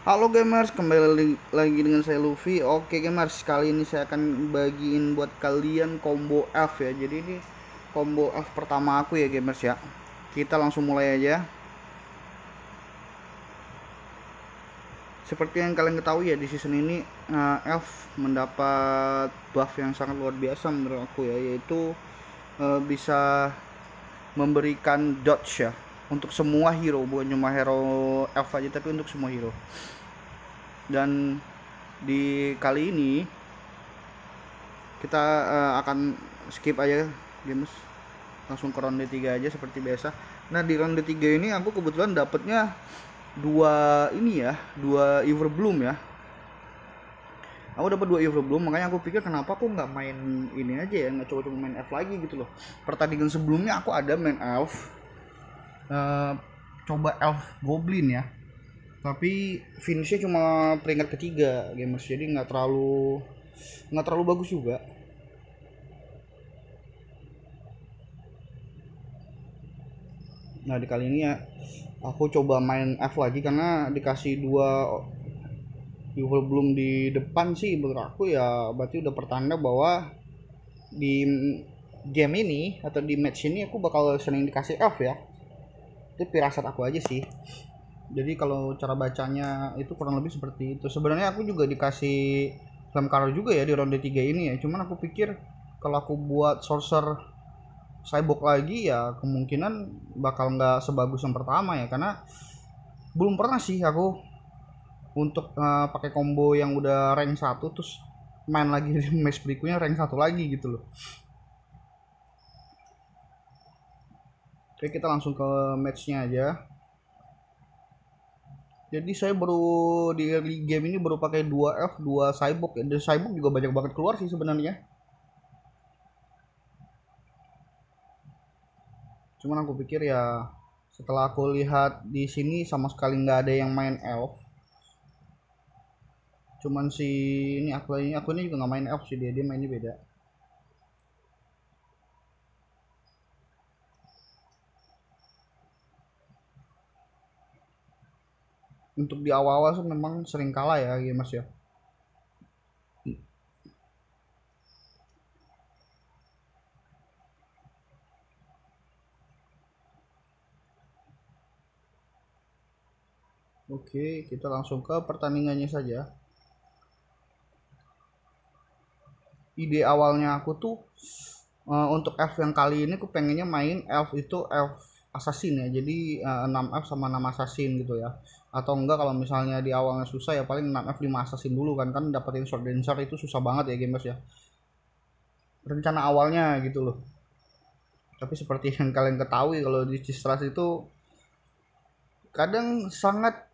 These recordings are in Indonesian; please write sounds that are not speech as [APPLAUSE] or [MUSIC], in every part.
Halo gamers, kembali lagi dengan saya Luffy. Oke gamers, kali ini saya akan bagiin buat kalian combo F ya. Jadi ini combo F pertama aku ya gamers ya. Kita langsung mulai aja. Seperti yang kalian ketahui ya di season ini eh, F mendapat buff yang sangat luar biasa menurut aku ya, yaitu eh, bisa memberikan dodge ya untuk semua hero bukan cuma hero elf aja tapi untuk semua hero dan di kali ini kita uh, akan skip aja games langsung ke ronde 3 aja seperti biasa nah di ronde 3 ini aku kebetulan dapetnya dua ini ya dua Bloom ya aku dapat dua Bloom makanya aku pikir kenapa aku nggak main ini aja ya nggak coba-coba main elf lagi gitu loh pertandingan sebelumnya aku ada main elf Eh, coba elf goblin ya tapi finishnya cuma peringkat ketiga gamers jadi nggak terlalu nggak terlalu bagus juga nah di kali ini ya aku coba main F lagi karena dikasih dua level belum di depan sih menurut aku ya berarti udah pertanda bahwa di game ini atau di match ini aku bakal sering dikasih F ya itu pirasat aku aja sih jadi kalau cara bacanya itu kurang lebih seperti itu sebenarnya aku juga dikasih film Karo juga ya di ronde 3 ini ya cuman aku pikir kalau aku buat sorcerer cyborg lagi ya kemungkinan bakal nggak sebagus yang pertama ya karena belum pernah sih aku untuk uh, pakai combo yang udah rank 1 terus main lagi [LAUGHS] di match berikutnya rank 1 lagi gitu loh Oke kita langsung ke matchnya aja jadi saya baru di early game ini baru pakai 2 F 2 Cyborg ya. Dan Cyborg juga banyak banget keluar sih sebenarnya. Cuman aku pikir ya setelah aku lihat di sini sama sekali nggak ada yang main elf. Cuman si ini aku ini aku ini juga nggak main elf sih dia dia mainnya beda. untuk di awal-awal sih memang sering kalah ya, ya Mas ya. Oke, kita langsung ke pertandingannya saja. Ide awalnya aku tuh uh, untuk elf yang kali ini aku pengennya main elf itu elf assassin ya. Jadi uh, 6 elf sama 6 assassin gitu ya atau enggak kalau misalnya di awalnya susah ya paling 6 F5 assassin dulu kan kan dapetin short dancer itu susah banget ya gamers ya rencana awalnya gitu loh tapi seperti yang [LAUGHS] kalian ketahui kalau di Cistras itu kadang sangat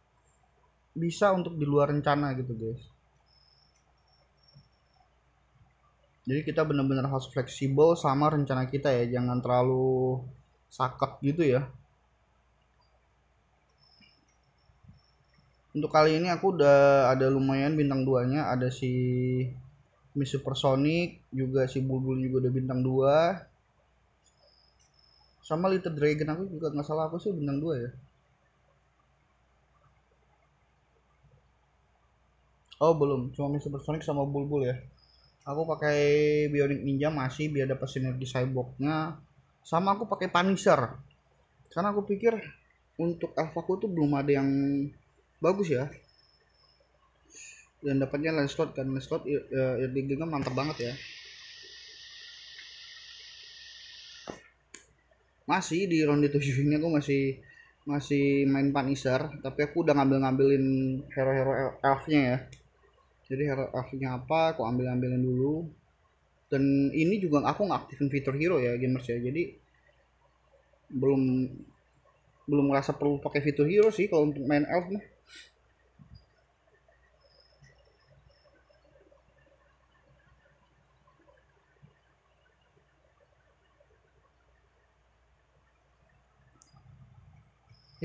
bisa untuk di luar rencana gitu guys jadi kita benar-benar harus fleksibel sama rencana kita ya jangan terlalu sakit gitu ya untuk kali ini aku udah ada lumayan bintang duanya ada si Miss Supersonic juga si Bulbul juga udah bintang dua, sama Little Dragon aku juga nggak salah aku sih bintang dua ya Oh belum, cuma Miss Supersonic sama Bulbul ya. Aku pakai Bionic Ninja masih biar dapat sinergi cyborgnya. Sama aku pakai Punisher. Karena aku pikir untuk Alpha tuh belum ada yang bagus ya dan dapatnya slot kan Lancelot ya jadi Gingham mantap banget ya masih di ronde 7 ini aku masih masih main paniser tapi aku udah ngambil-ngambilin hero-hero elfnya ya jadi hero elfnya apa aku ambil-ambilin dulu dan ini juga aku ngaktifin fitur hero ya gamers ya jadi belum belum merasa perlu pakai fitur hero sih kalau untuk main elf mah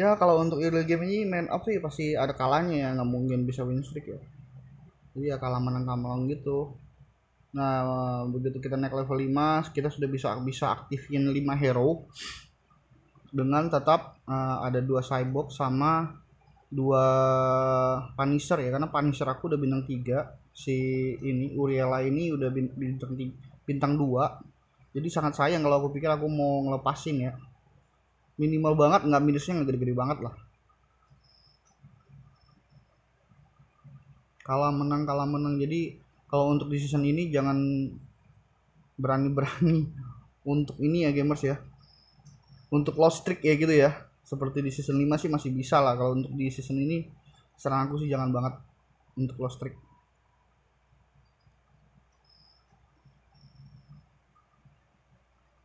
ya kalau untuk early game ini main up sih pasti ada kalanya ya nggak mungkin bisa win streak ya jadi ya kalah menang kalah gitu nah begitu kita naik level 5 kita sudah bisa bisa aktifin 5 hero dengan tetap uh, ada dua cyborg sama dua punisher ya karena punisher aku udah bintang 3 si ini Uriela ini udah bintang bintang 2 jadi sangat sayang kalau aku pikir aku mau ngelepasin ya minimal banget nggak minusnya nggak gede-gede banget lah kalah menang kalah menang jadi kalau untuk di season ini jangan berani-berani [LAUGHS] untuk ini ya gamers ya untuk lost streak ya gitu ya seperti di season 5 sih masih bisa lah kalau untuk di season ini serang aku sih jangan banget untuk lost streak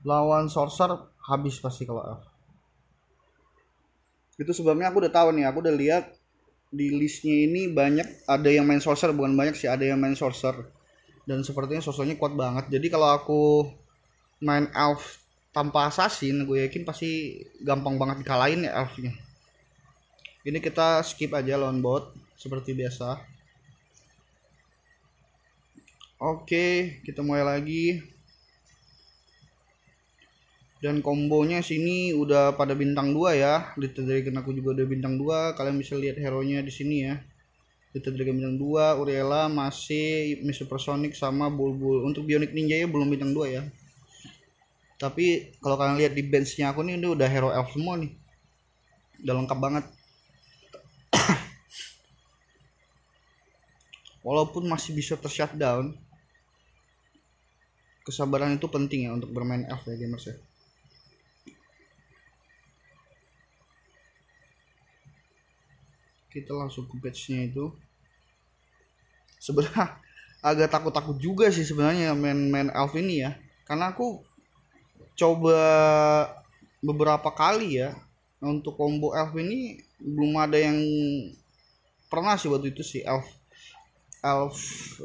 lawan sorcerer habis pasti kalau itu sebabnya aku udah tahu nih aku udah lihat di listnya ini banyak ada yang main sorcerer bukan banyak sih ada yang main sorcerer dan sepertinya sosoknya kuat banget jadi kalau aku main elf tanpa assassin gue yakin pasti gampang banget dikalahin ya elfnya ini kita skip aja lawan bot seperti biasa oke kita mulai lagi dan kombonya sini udah pada bintang dua ya Little Dragon aku juga udah bintang dua. kalian bisa lihat hero nya di sini ya Little Dragon bintang dua, Uriela masih Miss Personic sama Bulbul untuk Bionic Ninja ya belum bintang dua ya tapi kalau kalian lihat di benchnya aku nih ini udah hero elf semua nih udah lengkap banget [COUGHS] walaupun masih bisa tershutdown kesabaran itu penting ya untuk bermain elf ya gamers ya kita langsung ke page-nya itu sebenarnya [LAUGHS] agak takut-takut juga sih sebenarnya main-main elf ini ya karena aku coba beberapa kali ya untuk combo elf ini belum ada yang pernah sih waktu itu sih elf elf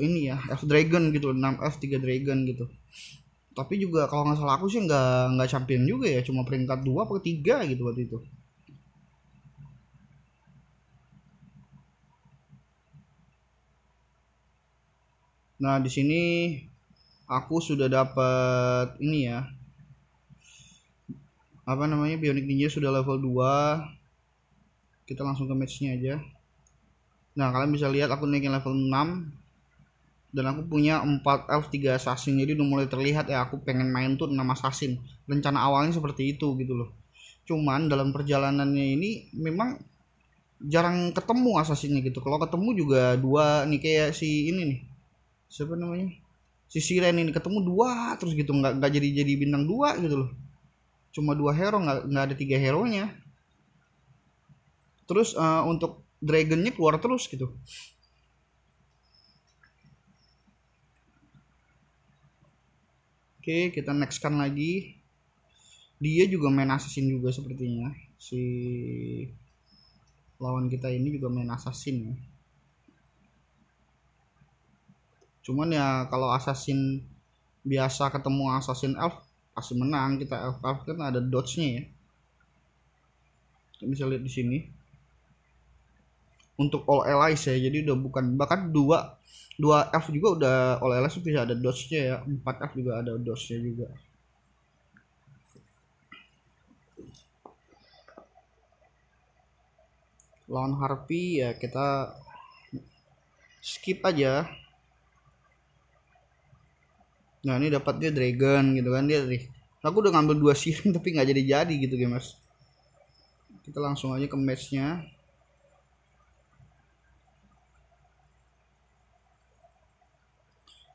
ini ya elf dragon gitu 6 elf 3 dragon gitu tapi juga kalau nggak salah aku sih nggak nggak champion juga ya cuma peringkat dua atau tiga gitu waktu itu Nah, di sini aku sudah dapat ini ya. Apa namanya? Bionic Ninja sudah level 2. Kita langsung ke matchnya aja. Nah, kalian bisa lihat aku naikin level 6 dan aku punya 4 elf 3 assassin. Jadi udah mulai terlihat ya aku pengen main tuh nama assassin. Rencana awalnya seperti itu gitu loh. Cuman dalam perjalanannya ini memang jarang ketemu assassinnya gitu. Kalau ketemu juga dua nih kayak si ini nih siapa namanya si Siren ini ketemu dua terus gitu nggak nggak jadi jadi bintang dua gitu loh cuma dua hero nggak nggak ada tiga hero nya terus uh, untuk dragonnya keluar terus gitu Oke, kita nextkan lagi. Dia juga main assassin juga sepertinya. Si lawan kita ini juga main assassin ya. cuman ya kalau assassin biasa ketemu assassin elf pasti menang kita elf elf kan ada dodge nya ya kita bisa lihat di sini untuk all allies ya jadi udah bukan bahkan dua dua elf juga udah all allies bisa ada dodge nya ya empat elf juga ada dodge nya juga lawan harpy ya kita skip aja nah ini dapat dia dragon gitu kan dia tadi aku udah ngambil dua siring [LAUGHS] tapi nggak jadi jadi gitu gamers kita langsung aja ke matchnya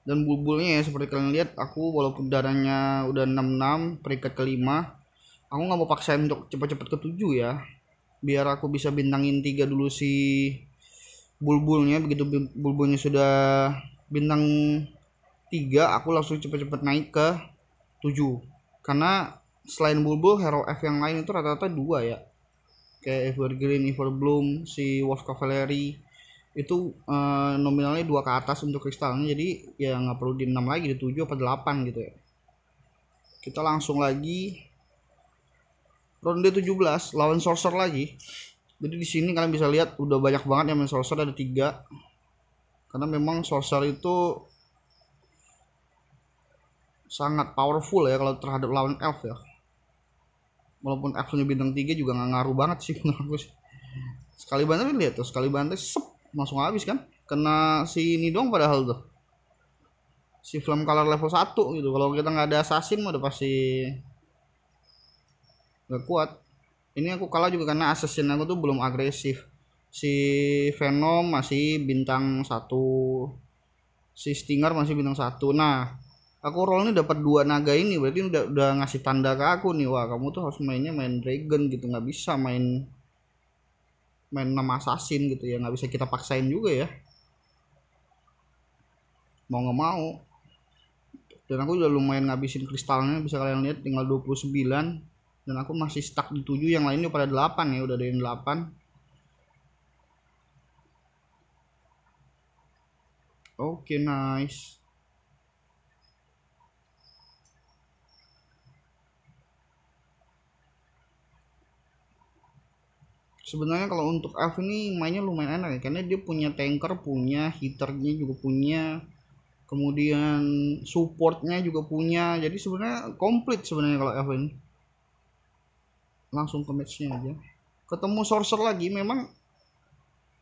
dan bulbulnya ya seperti kalian lihat aku walaupun darahnya udah 66 peringkat kelima aku nggak mau paksain untuk cepat-cepat ke 7 ya biar aku bisa bintangin 3 dulu si bulbulnya begitu bulbulnya sudah bintang 3 aku langsung cepet-cepet naik ke 7 karena selain Bulbul hero F yang lain itu rata-rata dua ya kayak Evergreen, Everbloom, si Wolf Cavalry itu eh, nominalnya dua ke atas untuk kristalnya jadi ya nggak perlu di 6 lagi di 7 apa 8 gitu ya kita langsung lagi ronde 17 lawan sorcerer lagi jadi di sini kalian bisa lihat udah banyak banget yang main sorcerer ada tiga karena memang sorcerer itu sangat powerful ya kalau terhadap lawan elf ya walaupun elf punya bintang 3 juga nggak ngaruh banget sih [LAUGHS] menurut sekali bantai lihat tuh sekali bantai sep langsung habis kan kena si ini dong padahal tuh si film color level 1 gitu kalau kita nggak ada assassin udah pasti nggak kuat ini aku kalah juga karena assassin aku tuh belum agresif si Venom masih bintang satu si Stinger masih bintang satu nah aku roll ini dapat dua naga ini berarti udah udah ngasih tanda ke aku nih wah kamu tuh harus mainnya main dragon gitu nggak bisa main main nama assassin gitu ya nggak bisa kita paksain juga ya mau nggak mau dan aku udah lumayan ngabisin kristalnya bisa kalian lihat tinggal 29 dan aku masih stuck di 7 yang lainnya pada 8 ya udah ada yang 8 oke okay, nice sebenarnya kalau untuk F ini mainnya lumayan enak ya karena dia punya tanker punya heaternya juga punya kemudian supportnya juga punya jadi sebenarnya komplit sebenarnya kalau F ini langsung ke matchnya aja ketemu sorcerer lagi memang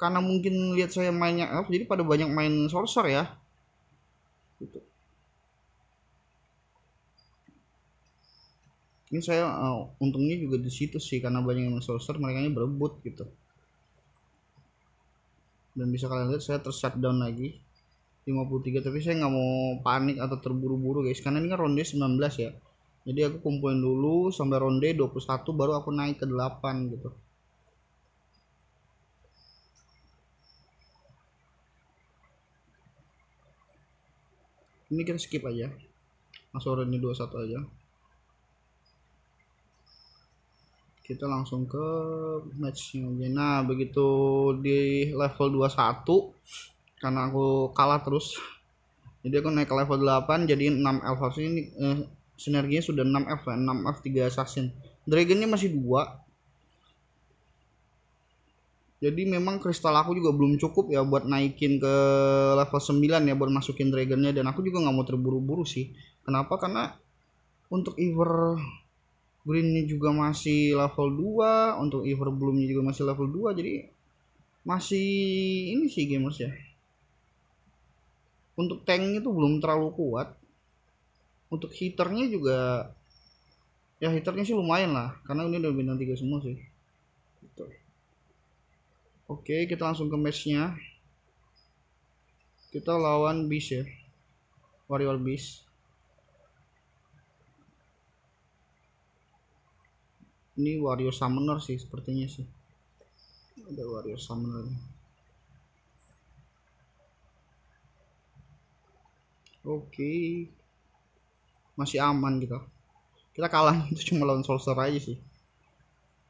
karena mungkin lihat saya mainnya F jadi pada banyak main sorcerer ya mungkin saya uh, untungnya juga di situ sih karena banyak yang solster mereka ini berebut gitu dan bisa kalian lihat saya tershutdown lagi 53 tapi saya nggak mau panik atau terburu-buru guys karena ini kan ronde 19 ya jadi aku kumpulin dulu sampai ronde 21 baru aku naik ke 8 gitu ini kita skip aja masuk ronde 21 aja kita langsung ke matchnya nah begitu di level 21 karena aku kalah terus jadi aku naik ke level 8 jadi 6 elf ini eh, sinerginya sudah 6 elf ya 6 elf 3 assassin dragonnya masih 2 jadi memang kristal aku juga belum cukup ya buat naikin ke level 9 ya buat masukin dragonnya dan aku juga nggak mau terburu-buru sih kenapa karena untuk Iver Greennya juga masih level 2 untuk Ever Bloomnya juga masih level 2 jadi masih ini sih gamers ya untuk tanknya itu belum terlalu kuat untuk heaternya juga ya heaternya sih lumayan lah karena ini udah bintang 3 semua sih gitu. oke kita langsung ke matchnya kita lawan beast ya warrior bis ini Wario Summoner sih sepertinya sih ada Wario Summoner oke masih aman kita kita kalah [LAUGHS] itu cuma lawan Sorcerer aja sih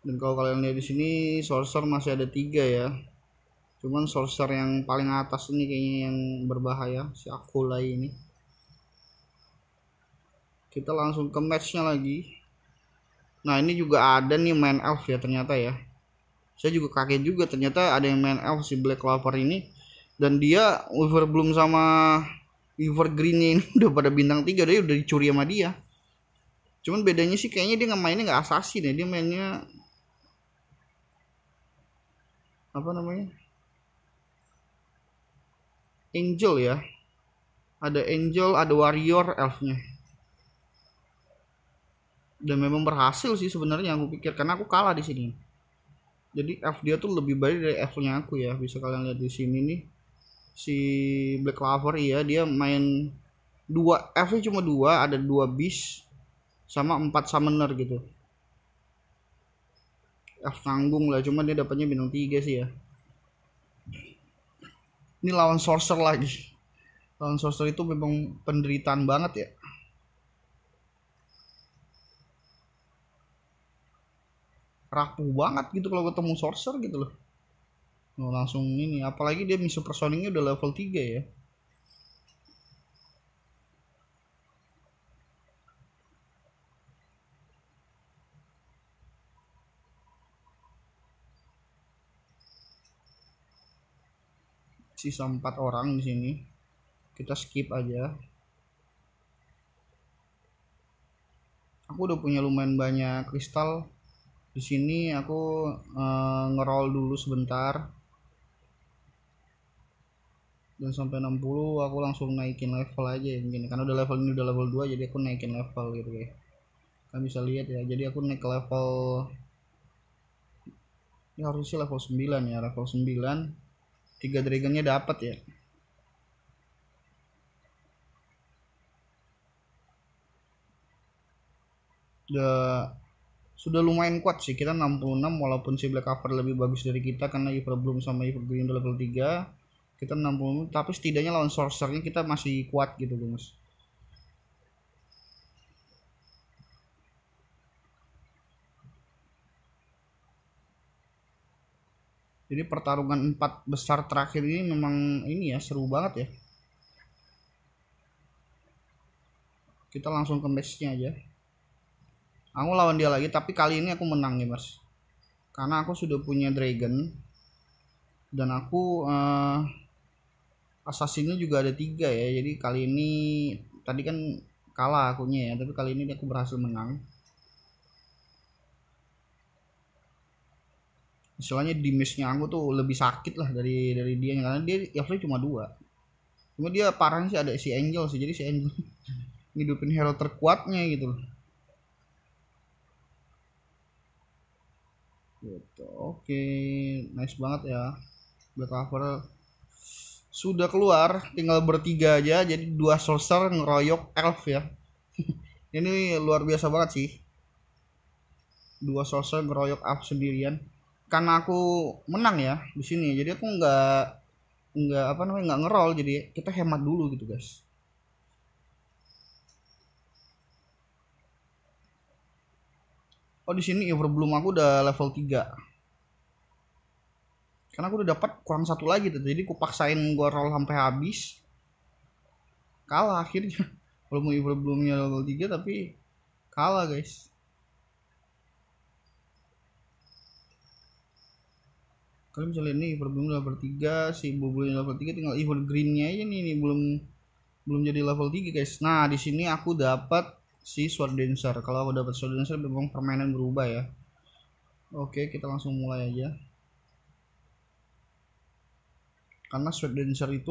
dan kalau kalian lihat di sini Sorcerer masih ada tiga ya cuman Sorcerer yang paling atas ini kayaknya yang berbahaya si Akulai ini kita langsung ke matchnya lagi Nah ini juga ada nih main elf ya ternyata ya. Saya juga kaget juga ternyata ada yang main elf si Black Clover ini. Dan dia Weaver belum sama Weaver Greennya ini [LAUGHS] udah pada bintang 3 deh udah dicuri sama dia. Cuman bedanya sih kayaknya dia nggak mainnya nggak assassin ya dia mainnya apa namanya angel ya ada angel ada warrior elfnya dan memang berhasil sih sebenarnya aku pikir karena aku kalah di sini jadi F dia tuh lebih baik dari F nya aku ya bisa kalian lihat di sini nih si Black Clover ya dia main dua F nya cuma dua ada dua bis sama empat summoner gitu F tanggung lah cuma dia dapatnya bintang tiga sih ya ini lawan sorcerer lagi lawan sorcerer itu memang penderitaan banget ya rapuh banget gitu kalau ketemu sorcerer gitu loh Nah, langsung ini apalagi dia misu personingnya udah level 3 ya sisa empat orang di sini kita skip aja aku udah punya lumayan banyak kristal di sini aku uh, eh, ngerol dulu sebentar dan sampai 60 aku langsung naikin level aja ya mungkin karena udah level ini udah level 2 jadi aku naikin level gitu ya kalian bisa lihat ya jadi aku naik ke level ini ya harusnya level 9 ya level 9 tiga dragonnya dapat ya udah sudah lumayan kuat sih kita 66 walaupun si black cover lebih bagus dari kita karena belum sama Evergreen Green level 3 kita 60 tapi setidaknya lawan sorcerernya kita masih kuat gitu loh mas jadi pertarungan empat besar terakhir ini memang ini ya seru banget ya kita langsung ke matchnya aja aku lawan dia lagi tapi kali ini aku menang ya mas, karena aku sudah punya dragon dan aku uh, assassinnya juga ada tiga ya jadi kali ini tadi kan kalah akunya ya tapi kali ini aku berhasil menang istilahnya damage-nya aku tuh lebih sakit lah dari dari dia karena dia Yafle cuma dua cuma dia parahnya sih ada si Angel sih jadi si Angel [LAUGHS] ngidupin hero terkuatnya gitu loh gitu oke okay. nice banget ya black cover sudah keluar tinggal bertiga aja jadi dua sorcerer ngeroyok elf ya [LAUGHS] ini luar biasa banget sih dua sorcerer ngeroyok elf sendirian karena aku menang ya di sini jadi aku nggak nggak apa namanya nggak ngerol jadi kita hemat dulu gitu guys oh di sini ya, belum aku udah level 3 karena aku udah dapat kurang satu lagi tuh jadi aku paksain gua roll sampai habis kalah akhirnya [LAUGHS] kalau evil belumnya level 3 tapi kalah guys kalian bisa lihat nih belum level 3 si Bubble level 3 tinggal evil Greennya aja nih, nih belum belum jadi level 3 guys nah di sini aku dapat si sword dancer kalau aku dapat sword dancer memang permainan berubah ya oke kita langsung mulai aja karena sword dancer itu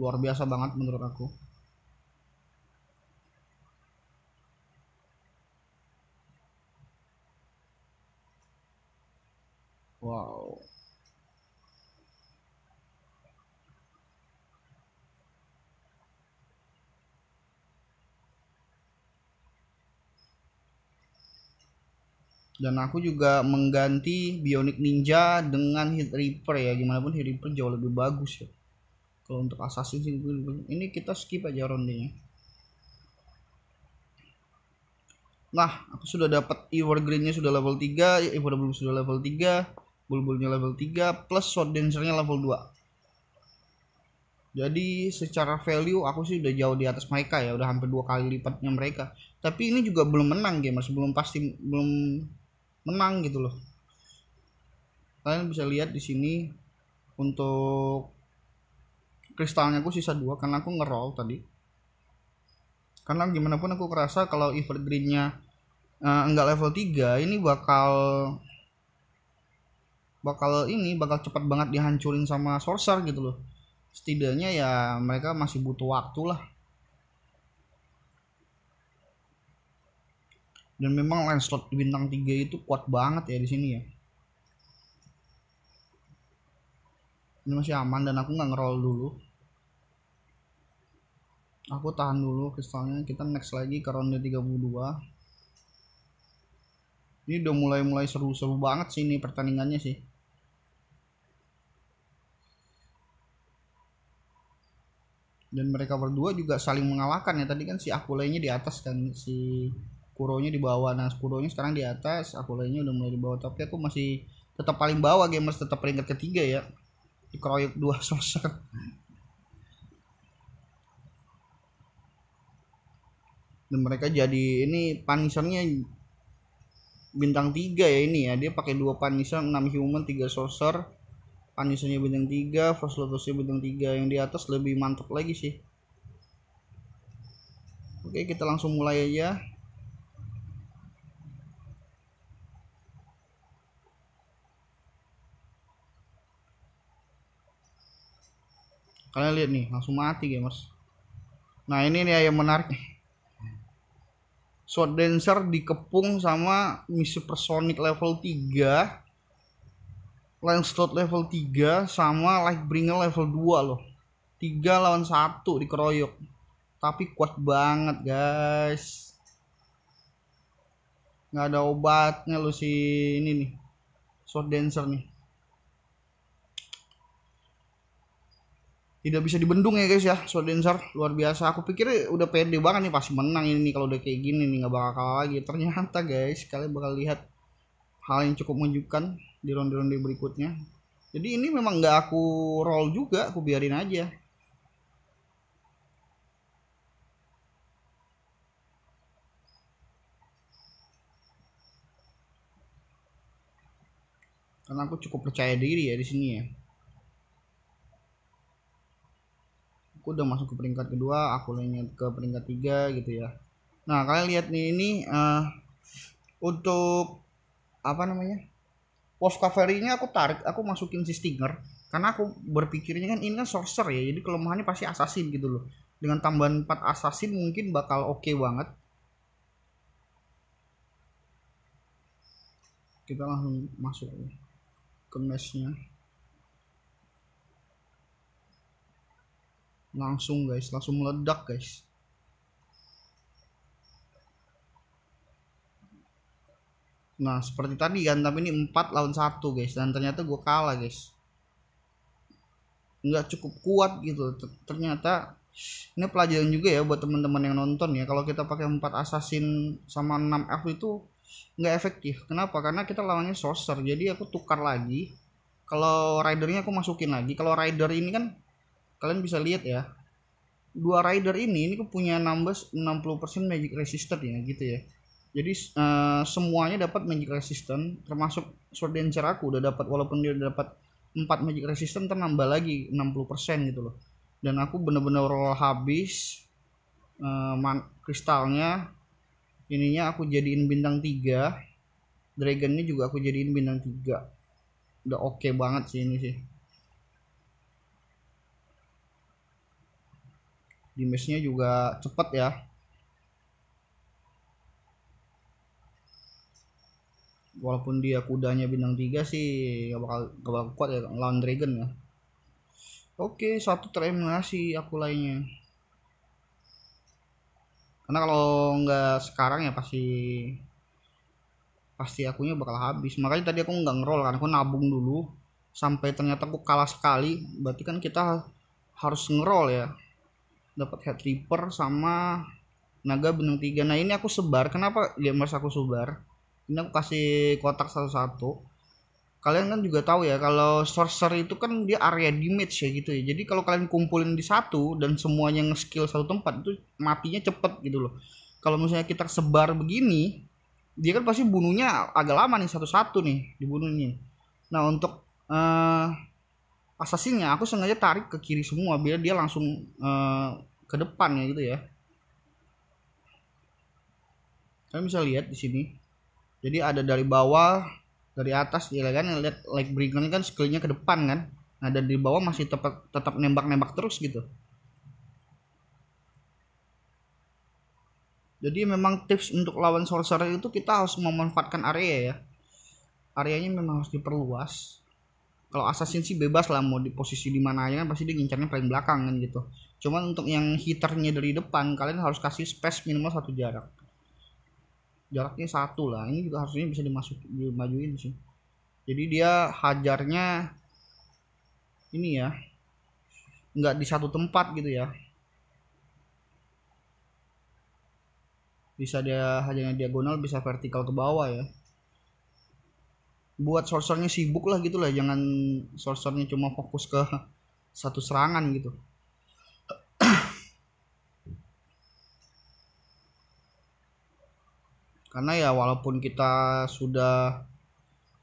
luar biasa banget menurut aku wow dan aku juga mengganti Bionic Ninja dengan Hit Reaper ya gimana pun Hit Reaper jauh lebih bagus ya kalau untuk Assassin sih ini kita skip aja rondenya nah aku sudah dapat Evergreennya sudah level 3 Evergreen sudah level 3 Bulbulnya level 3 plus Sword Dancernya level 2 jadi secara value aku sih udah jauh di atas mereka ya udah hampir dua kali lipatnya mereka tapi ini juga belum menang gamers belum pasti belum menang gitu loh kalian bisa lihat di sini untuk kristalnya aku sisa dua karena aku ngeroll tadi karena gimana pun aku kerasa kalau evergreennya uh, eh, enggak level 3 ini bakal bakal ini bakal cepat banget dihancurin sama sorcerer gitu loh setidaknya ya mereka masih butuh waktu lah dan memang Lancelot bintang 3 itu kuat banget ya di sini ya ini masih aman dan aku nggak ngeroll dulu aku tahan dulu kristalnya kita next lagi ke ronde 32 ini udah mulai-mulai seru-seru banget sih ini pertandingannya sih dan mereka berdua juga saling mengalahkan ya tadi kan si lainnya di atas kan si kuronya di bawah nah kuronya sekarang di atas aku lainnya udah mulai di bawah tapi aku masih tetap paling bawah gamers tetap peringkat ketiga ya dikeroyok dua sosok [LAUGHS] dan mereka jadi ini panisannya bintang tiga ya ini ya dia pakai dua panisan enam human tiga sorcerer panisannya bintang tiga first lotusnya bintang tiga yang di atas lebih mantap lagi sih oke kita langsung mulai aja kalian lihat nih langsung mati gamers nah ini nih yang menarik Sword Dancer dikepung sama misi Supersonic level 3 Lancelot level 3 sama Lightbringer level 2 loh 3 lawan 1 dikeroyok tapi kuat banget guys nggak ada obatnya lo si ini nih sword dancer nih tidak bisa dibendung ya guys ya dancer luar biasa aku pikir udah pede banget nih pasti menang ini kalau udah kayak gini nih nggak bakal kalah lagi ternyata guys kalian bakal lihat hal yang cukup menunjukkan di ronde-ronde berikutnya jadi ini memang nggak aku roll juga aku biarin aja karena aku cukup percaya diri ya di sini ya aku udah masuk ke peringkat kedua aku lainnya ke peringkat tiga gitu ya nah kalian lihat nih ini uh, untuk apa namanya post nya aku tarik aku masukin si stinger karena aku berpikirnya kan ini kan sorcerer ya jadi kelemahannya pasti assassin gitu loh dengan tambahan 4 assassin mungkin bakal oke okay banget kita langsung masuk ke nya langsung guys langsung meledak guys nah seperti tadi kan tapi ini 4 lawan 1 guys dan ternyata gue kalah guys nggak cukup kuat gitu ternyata ini pelajaran juga ya buat teman-teman yang nonton ya kalau kita pakai 4 assassin sama 6 elf itu nggak efektif kenapa karena kita lawannya sorcerer jadi aku tukar lagi kalau ridernya aku masukin lagi kalau rider ini kan kalian bisa lihat ya dua rider ini ini kan punya numbers 60% magic resistant ya gitu ya jadi uh, semuanya dapat magic resistant termasuk sword dancer aku udah dapat walaupun dia udah dapat 4 magic resistant tambah lagi 60% gitu loh dan aku bener-bener roll habis uh, kristalnya ininya aku jadiin bintang 3 dragonnya juga aku jadiin bintang 3 udah oke okay banget sih ini sih damage-nya juga cepet ya walaupun dia kudanya bintang 3 sih gak bakal, gak bakal kuat ya lawan dragon ya oke satu tereliminasi aku lainnya karena kalau nggak sekarang ya pasti pasti akunya bakal habis makanya tadi aku nggak ngerol kan aku nabung dulu sampai ternyata aku kalah sekali berarti kan kita harus ngerol ya dapat head reaper sama naga benang tiga nah ini aku sebar kenapa gamers aku sebar ini aku kasih kotak satu-satu kalian kan juga tahu ya kalau sorcerer itu kan dia area damage ya gitu ya jadi kalau kalian kumpulin di satu dan semuanya nge-skill satu tempat itu matinya cepet gitu loh kalau misalnya kita sebar begini dia kan pasti bunuhnya agak lama nih satu-satu nih dibunuhnya nah untuk uh, Asasinya aku sengaja tarik ke kiri semua biar dia langsung uh, ke depan ya gitu ya kalian bisa lihat di sini jadi ada dari bawah dari atas ya kan lihat like bringer kan skillnya ke depan kan nah dan di bawah masih tetap tetap nembak-nembak terus gitu jadi memang tips untuk lawan sorcerer itu kita harus memanfaatkan area ya areanya memang harus diperluas kalau assassin sih bebas lah mau di posisi di mana aja kan pasti dia ngincarnya paling belakang kan gitu cuman untuk yang hiternya dari depan kalian harus kasih space minimal satu jarak jaraknya satu lah ini juga harusnya bisa dimasuk dimajuin sih jadi dia hajarnya ini ya nggak di satu tempat gitu ya bisa dia hajarnya diagonal bisa vertikal ke bawah ya buat sorsornya sibuk lah gitu lah jangan sorsornya cuma fokus ke satu serangan gitu [CLEARS THROAT] karena ya walaupun kita sudah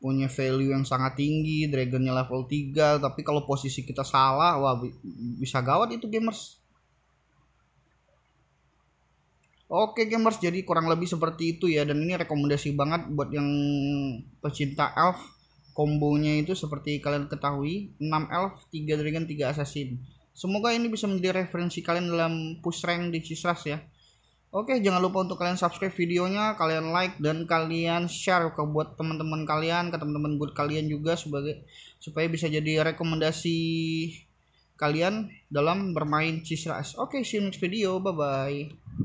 punya value yang sangat tinggi dragonnya level 3 tapi kalau posisi kita salah wah bisa gawat itu gamers Oke gamers, jadi kurang lebih seperti itu ya dan ini rekomendasi banget buat yang pecinta elf. Kombonya itu seperti kalian ketahui 6 elf, 3 dragon, 3 assassin. Semoga ini bisa menjadi referensi kalian dalam push rank di Cisras ya. Oke, jangan lupa untuk kalian subscribe videonya, kalian like dan kalian share ke buat teman-teman kalian, ke teman-teman good kalian juga sebagai supaya bisa jadi rekomendasi kalian dalam bermain Cisras. Oke, see you next video. Bye bye.